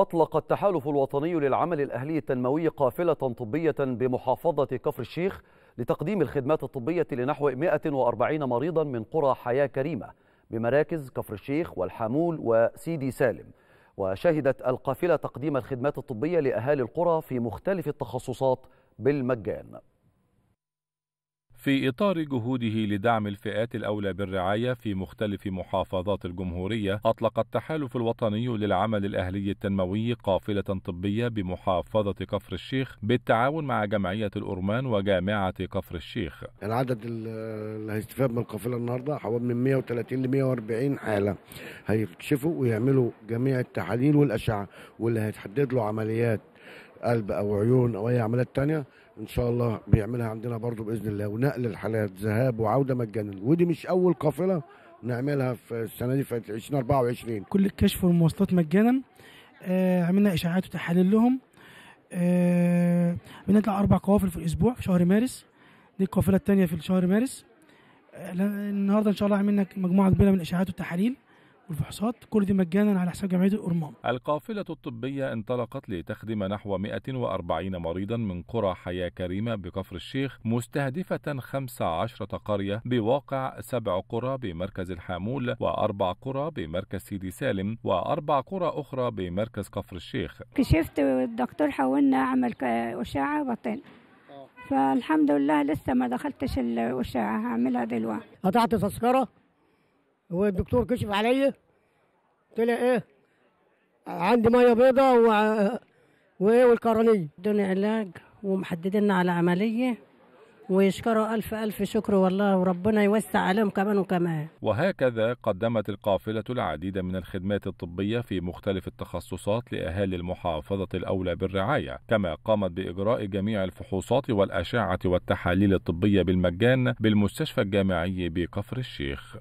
أطلق التحالف الوطني للعمل الأهلي التنموي قافلة طبية بمحافظة كفر الشيخ لتقديم الخدمات الطبية لنحو 140 مريضا من قرى حياة كريمة بمراكز كفر الشيخ والحامول وسيدي سالم وشهدت القافلة تقديم الخدمات الطبية لأهالي القرى في مختلف التخصصات بالمجان في إطار جهوده لدعم الفئات الأولى بالرعاية في مختلف محافظات الجمهورية، أطلق التحالف الوطني للعمل الأهلي التنموي قافلة طبية بمحافظة كفر الشيخ بالتعاون مع جمعية الأرمان وجامعة كفر الشيخ. العدد اللي هيستفاد من القافلة النهارده حوالي من 130 ل 140 حالة هيكشفوا ويعملوا جميع التحاليل والأشعة واللي هيتحدد له عمليات قلب او عيون او اي عمليات تانية ان شاء الله بيعملها عندنا برضو باذن الله ونقل الحالات ذهاب وعوده مجانا ودي مش اول قافله نعملها في السنه دي في 2024 كل الكشف والمواصلات مجانا آه عملنا اشاعات وتحاليل لهم آه بنطلع اربع قوافل في الاسبوع في شهر مارس دي القافله الثانيه في شهر مارس آه النهارده ان شاء الله عملنا مجموعه كبيره من الاشاعات والتحاليل والفحوصات كل دي مجانا على حساب جمعيه الارمام. القافله الطبيه انطلقت لتخدم نحو 140 مريضا من قرى حياه كريمه بكفر الشيخ مستهدفه 15 قريه بواقع سبع قرى بمركز الحامول واربع قرى بمركز سيدي سالم واربع قرى اخرى بمركز كفر الشيخ. كشفت والدكتور حاولنا اعمل اشعه بطن. آه. فالحمد لله لسه ما دخلتش الاشعه هعملها دلوقتي. قطعت تذكره والدكتور كشف عليا طلع ايه عندي ميه بيضاء و... وايه والقرنيه ادوني علاج ومحددين على عمليه ويشكروا ألف ألف شكر والله وربنا يوسع عليهم كمان وكمان وهكذا قدمت القافلة العديد من الخدمات الطبية في مختلف التخصصات لأهالي المحافظة الأولى بالرعاية كما قامت بإجراء جميع الفحوصات والأشعة والتحاليل الطبية بالمجان بالمستشفى الجامعي بكفر الشيخ